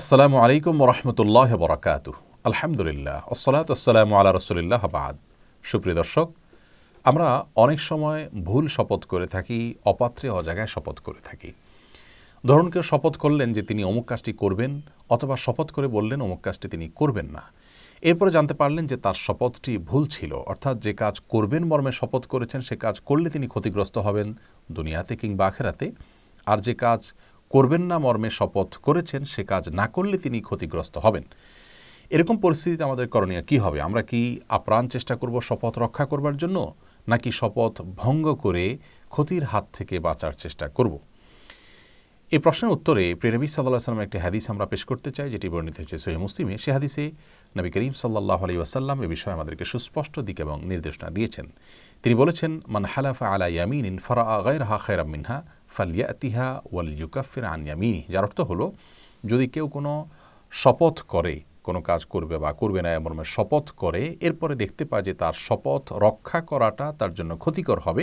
আসসালামু আলাইকুম রহমতুল্লাহ বরাকাত আলহামদুলিল্লাহ আসসালাত আসসালাম আল্লাহ রসুলিল্লাহ বাদ সুপ্রিয় দর্শক আমরা অনেক সময় ভুল শপথ করে থাকি অপাত্রে অজায়গায় শপথ করে থাকি ধরুন কেউ শপথ করলেন যে তিনি অমুক কাজটি করবেন অথবা শপথ করে বললেন অমুক কাজটি তিনি করবেন না এরপরে জানতে পারলেন যে তার শপথটি ভুল ছিল অর্থাৎ যে কাজ করবেন মর্মে শপথ করেছেন সে কাজ করলে তিনি ক্ষতিগ্রস্ত হবেন দুনিয়াতে কিংবা আখেরাতে আর যে কাজ করবেন না মর্মে শপথ করেছেন সে কাজ না করলে তিনি ক্ষতিগ্রস্ত হবেন এরকম পরিস্থিতিতে আমাদের করণীয় কি হবে আমরা কি আপ্রাণ চেষ্টা করব শপথ রক্ষা করবার জন্য নাকি শপথ ভঙ্গ করে ক্ষতির হাত থেকে বাঁচার চেষ্টা করব এই প্রশ্নের উত্তরে প্রেরবী সাল্লাহ সাল্লাম একটি হাদিস আমরা পেশ করতে চাই যেটি বর্ণিত হয়েছে সোহে মুসলিমে সে হাদিসে নবী করিম সাল্লাহ আলী ওয়াসাল্লাম এ বিষয়ে আমাদেরকে সুস্পষ্ট দিক এবং নির্দেশনা দিয়েছেন তিনি বলেছেন মান হালাফা আলা ইয়ামিন ইন ফরা আগের হা খেরাম মিনহা ফালিয়া তিহা ওয়াল ইউকাফির আন ইয়ামিনি যার অর্থ হলো যদি কেউ কোনো শপথ করে কোনো কাজ করবে বা করবে না এমন শপথ করে এরপরে দেখতে পায় যে তার শপথ রক্ষা করাটা তার জন্য ক্ষতিকর হবে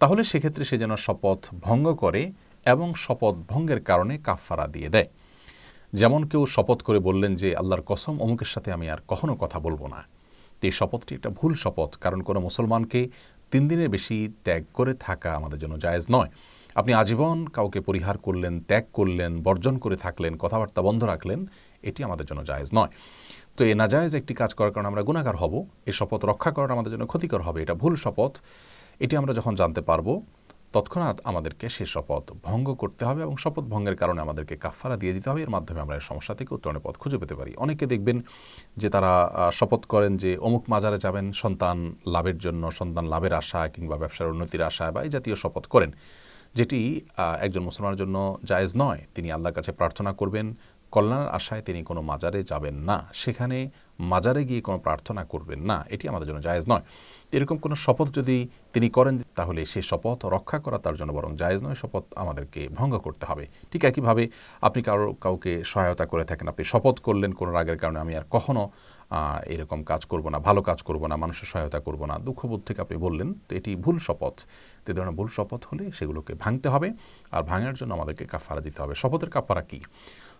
তাহলে সেক্ষেত্রে সে যেন শপথ ভঙ্গ করে এবং শপথ ভঙ্গের কারণে কাফফারা দিয়ে দেয় যেমন কেউ শপথ করে বললেন যে আল্লাহর কসম অমুকের সাথে আমি আর কখনো কথা বলবো না তো এই শপথটি একটা ভুল শপথ কারণ কোনো মুসলমানকে তিন দিনের বেশি ত্যাগ করে থাকা আমাদের জন্য জায়েজ নয় আপনি আজীবন কাউকে পরিহার করলেন ত্যাগ করলেন বর্জন করে থাকলেন কথাবার্তা বন্ধ রাখলেন এটি আমাদের জন্য জায়েজ নয় তো এ নাজায়েজ একটি কাজ করার কারণে আমরা গুণাগার হব এ শপথ রক্ষা করাটা আমাদের জন্য ক্ষতিকর হবে এটা ভুল শপথ এটি আমরা যখন জানতে পারবো তৎক্ষণাৎ আমাদেরকে সে শপথ ভঙ্গ করতে হবে এবং শপথ ভঙ্গের কারণে আমাদেরকে কাফারা দিয়ে দিতে হবে এর মাধ্যমে আমরা এই সমস্যা থেকে উত্তরণের পথ খুঁজে পেতে পারি অনেকে দেখবেন যে তারা শপথ করেন যে অমুক মাজারে যাবেন সন্তান লাভের জন্য সন্তান লাভের আশা কিংবা ব্যবসার উন্নতির আশা বা এই জাতীয় শপথ করেন যেটি একজন মুসলমানের জন্য জায়েজ নয় তিনি আল্লাহর কাছে প্রার্থনা করবেন কল্যাণের আশায় তিনি কোনো মাজারে যাবেন না সেখানে মাজারে গিয়ে কোনো প্রার্থনা করবেন না এটি আমাদের জন্য জায়েজ নয় এরকম কোনো শপথ যদি তিনি করেন তাহলে সে শপথ রক্ষা করা তার জন্য বরং জায়েজ নয় শপথ আমাদেরকে ভঙ্গ করতে হবে ঠিক একইভাবে আপনি কারো কাউকে সহায়তা করে থাকেন আপনি শপথ করলেন কোনো রাগের কারণে আমি আর কখনও এরকম কাজ করব না ভালো কাজ করব না মানুষের সহায়তা করব না দুঃখবোধ থেকে আপনি বললেন তো এটি ভুল শপথ তো ধরনের ভুল শপথ হলে সেগুলোকে ভাঙতে হবে আর ভাঙার জন্য আমাদেরকে কাফারা দিতে হবে শপথের কাফারা কী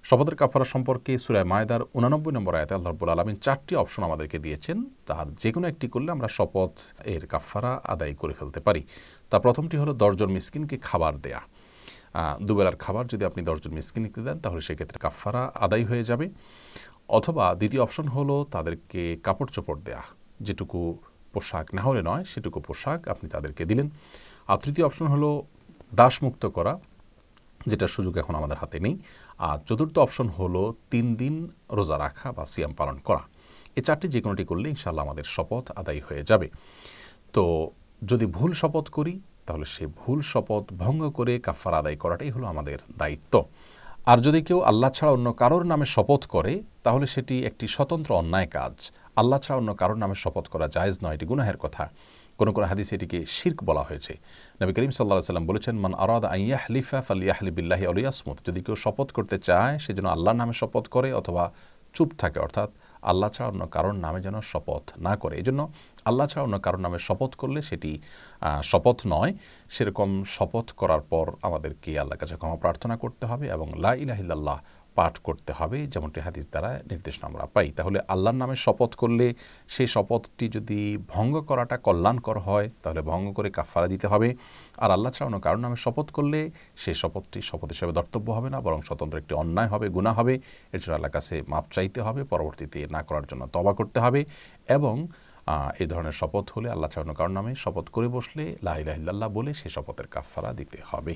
শপথের কাফারা সম্পর্কে সুরায় মায়দার উনানব্বই নম্বর আয়তে আল্লাহ রব্বুল আলমিন চারটি অপশন আমাদেরকে দিয়েছেন তার যে কোনো একটি করলে আমরা শপথ এর কাফারা আদায় করে ফেলতে পারি তা প্রথমটি হলো দশজন মিসকিনকে খাবার দেয়া দুবেলার খাবার যদি আপনি দশজন মিসকিনকে দেন তাহলে সেক্ষেত্রে কাফারা আদায় হয়ে যাবে অথবা দ্বিতীয় অপশন হলো তাদেরকে কাপড় চোপড় দেয়া যেটুকু পোশাক না হলে নয় সেটুকু পোশাক আপনি তাদেরকে দিলেন আর তৃতীয় অপশন হলো দাসমুক্ত করা যেটার সুযোগ এখন আমাদের হাতে নেই আর চতুর্থ অপশন হলো তিন দিন রোজা রাখা বা সিয়াম পালন করা এ চারটি যে কোনোটি করলে ইনশাল্লাহ আমাদের শপথ আদায় হয়ে যাবে তো যদি ভুল শপথ করি তাহলে সে ভুল শপথ ভঙ্গ করে কাফার আদায় করাটাই হলো আমাদের দায়িত্ব আর যদি কেউ আল্লাহ ছাড়া অন্য কারোর নামে শপথ করে তাহলে সেটি একটি স্বতন্ত্র অন্যায় কাজ আল্লাহ ছাড়া অন্য কারোর নামে শপথ করা জায়েজ নয় এটি গুনাহের কথা কোনো কোনো হাদিসে এটিকে শির্ক বলা হয়েছে নবী করিম সাল্লাহ সাল্লাম বলেছেন মান আরাদ আইয়া হলিফা ফালিয়াহলি বিল্লাহি আলিয়াসমুদ যদি কেউ শপথ করতে চায় সে যেন আল্লাহর নামে শপথ করে অথবা চুপ থাকে অর্থাৎ আল্লাহ ছাড়া অন্য কারোর নামে যেন শপথ না করে এই জন্য আল্লাহ ছাড়া অন্য কারোর নামে শপথ করলে সেটি শপথ নয় সেরকম শপথ করার পর আমাদেরকে আল্লাহ কাছে ক্ষমা প্রার্থনা করতে হবে এবং লা ইলাহিল্লাহ পাঠ করতে হবে যেমনটি হাদিস দ্বারা নির্দেশনা আমরা পাই তাহলে আল্লাহর নামে শপথ করলে সেই শপথটি যদি ভঙ্গ করাটা কল্যাণকর হয় তাহলে ভঙ্গ করে কাফারা দিতে হবে আর আল্লাহ ছাড়া অন্য কারোর নামে শপথ করলে সেই শপথটি শপথ হিসেবে দর্তব্য হবে না বরং স্বতন্ত্র একটি অন্যায় হবে গুণা হবে এর জন্য আল্লাহ কাছে মাপ চাইতে হবে পরবর্তীতে না করার জন্য তবা করতে হবে এবং এই ধরনের শপথ হলে আল্লাহ অন্য কারোর নামে শপথ করে বসলে লাহিল্লাহ বলে সেই শপথের কাফারা দিতে হবে